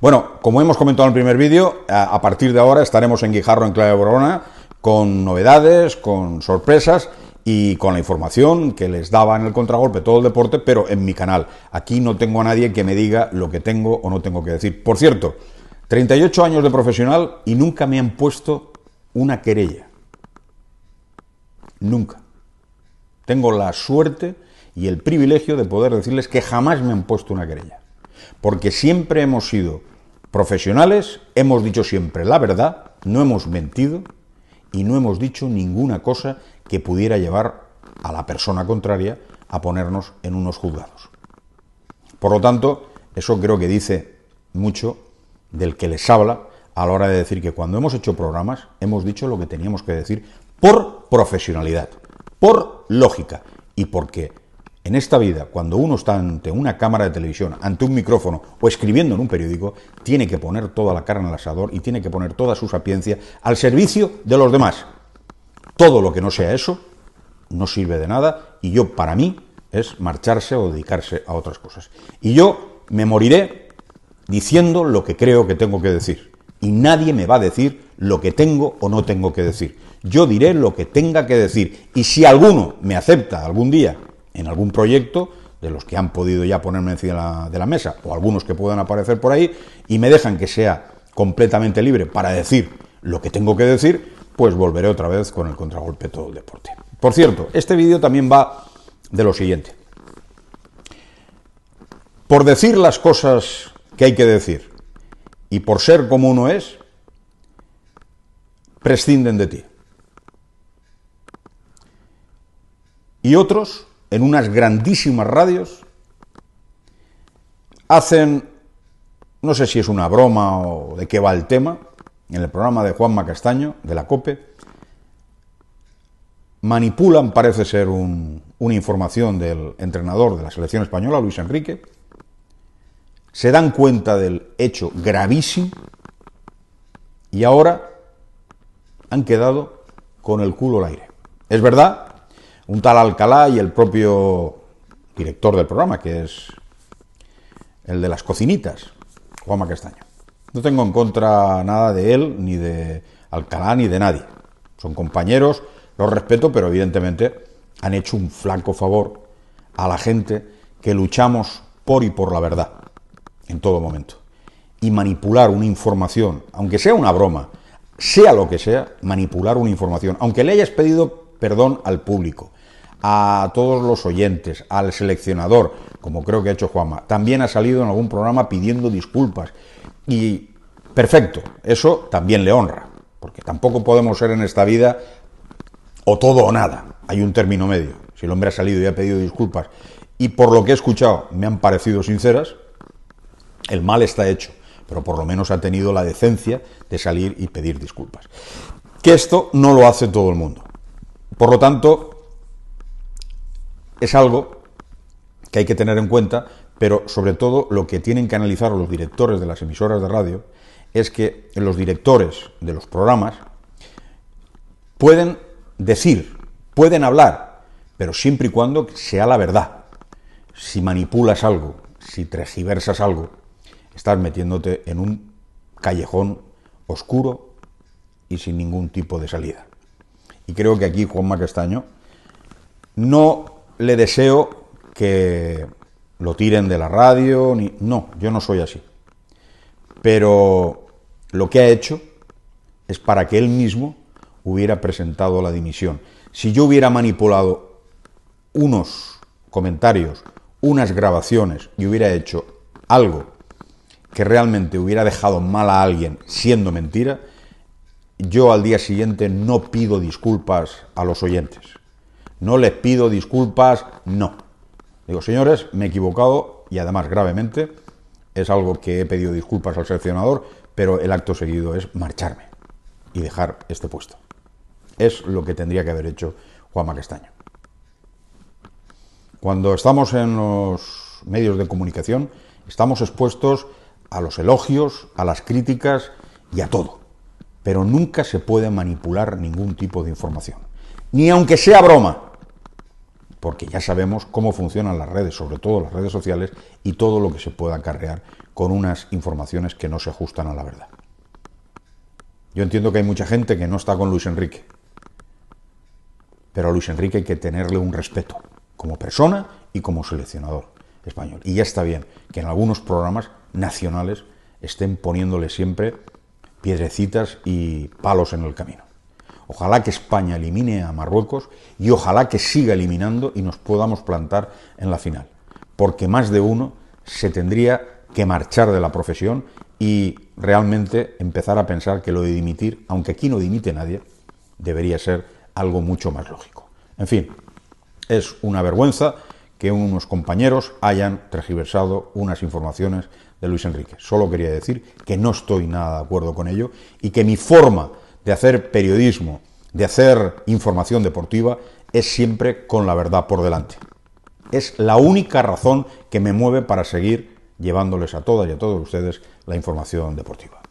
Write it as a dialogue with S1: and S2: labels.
S1: Bueno, como hemos comentado en el primer vídeo, a, partir de ahora estaremos en Guijarro en Clave Borona con novedades, con sorpresas y con la información que les daba en el contragolpe todo el deporte, pero en mi canal. Aquí no tengo a nadie que me diga lo que tengo o no tengo que decir. Por cierto, 38 años de profesional y nunca me han puesto una querella. Nunca. Tengo la suerte y el privilegio de poder decirles que jamás me han puesto una querella porque siempre hemos sido profesionales, hemos dicho siempre la verdad, no hemos mentido y no hemos dicho ninguna cosa que pudiera llevar a la persona contraria a ponernos en unos juzgados. Por lo tanto, eso creo que dice mucho del que les habla a la hora de decir que cuando hemos hecho programas hemos dicho lo que teníamos que decir por profesionalidad, por lógica y porque en esta vida, cuando uno está ante una cámara de televisión, ante un micrófono o escribiendo en un periódico, tiene que poner toda la carne al asador y tiene que poner toda su sapiencia al servicio de los demás. Todo lo que no sea eso no sirve de nada y yo para mí es marcharse o dedicarse a otras cosas. Y yo me moriré diciendo lo que creo que tengo que decir. Y nadie me va a decir lo que tengo o no tengo que decir. Yo diré lo que tenga que decir. Y si alguno me acepta algún día en algún proyecto, de los que han podido ya ponerme encima de la, mesa, o algunos que puedan aparecer por ahí, y me dejan que sea completamente libre para decir lo que tengo que decir, pues volveré otra vez con el contragolpe todo el deporte. Por cierto, este vídeo también va de lo siguiente. Por decir las cosas que hay que decir y por ser como uno es, prescinden de ti. Y otros en unas grandísimas radios, hacen, no sé si es una broma o de qué va el tema, en el programa de Juan Castaño, de la COPE, manipulan, parece ser una información del entrenador de la selección española, Luis Enrique, se dan cuenta del hecho gravísimo y ahora han quedado con el culo al aire. Es verdad un tal Alcalá y el propio director del programa, que es el de las cocinitas, Juanma Castaño. No tengo en contra nada de él, ni de Alcalá, ni de nadie. Son compañeros, los respeto, pero evidentemente han hecho un flanco favor a la gente que luchamos por y por la verdad, en todo momento. Y manipular una información, aunque sea una broma, sea lo que sea, manipular una información, aunque le hayas pedido perdón al público, a todos los oyentes, al seleccionador, como creo que ha hecho Juanma. También ha salido en algún programa pidiendo disculpas. Y perfecto, eso también le honra, porque tampoco podemos ser en esta vida o todo o nada. Hay un término medio. Si el hombre ha salido y ha pedido disculpas, y por lo que he escuchado me han parecido sinceras, el mal está hecho, pero por lo menos ha tenido la decencia de salir y pedir disculpas. Que esto no lo hace todo el mundo. Por lo tanto, es algo que hay que tener en cuenta, pero sobre todo lo que tienen que analizar los directores de las emisoras de radio es que los directores de los programas pueden decir, pueden hablar, pero siempre y cuando sea la verdad. Si manipulas algo, si transversas algo, estás metiéndote en un callejón oscuro y sin ningún tipo de salida. Y creo que aquí Juan Castaño no le deseo que lo tiren de la radio, ni... no, yo no soy así. Pero lo que ha hecho es para que él mismo hubiera presentado la dimisión. Si yo hubiera manipulado unos comentarios, unas grabaciones y hubiera hecho algo que realmente hubiera dejado mal a alguien siendo mentira, yo al día siguiente no pido disculpas a los oyentes no les pido disculpas, no. Digo, señores, me he equivocado y además gravemente. Es algo que he pedido disculpas al seleccionador, pero el acto seguido es marcharme y dejar este puesto. Es lo que tendría que haber hecho Juan Castaño. Cuando estamos en los medios de comunicación, estamos expuestos a los elogios, a las críticas y a todo. Pero nunca se puede manipular ningún tipo de información. Ni aunque sea broma porque ya sabemos cómo funcionan las redes, sobre todo las redes sociales, y todo lo que se pueda acarrear con unas informaciones que no se ajustan a la verdad. Yo entiendo que hay mucha gente que no está con Luis Enrique, pero a Luis Enrique hay que tenerle un respeto, como persona y como seleccionador español. Y ya está bien que en algunos programas nacionales estén poniéndole siempre piedrecitas y palos en el camino. Ojalá que España elimine a Marruecos y ojalá que siga eliminando y nos podamos plantar en la final. Porque más de uno se tendría que marchar de la profesión y realmente empezar a pensar que lo de dimitir, aunque aquí no dimite nadie, debería ser algo mucho más lógico. En fin, es una vergüenza que unos compañeros hayan tergiversado unas informaciones de Luis Enrique. Solo quería decir que no estoy nada de acuerdo con ello y que mi forma de hacer periodismo, de hacer información deportiva, es siempre con la verdad por delante. Es la única razón que me mueve para seguir llevándoles a todas y a todos ustedes la información deportiva.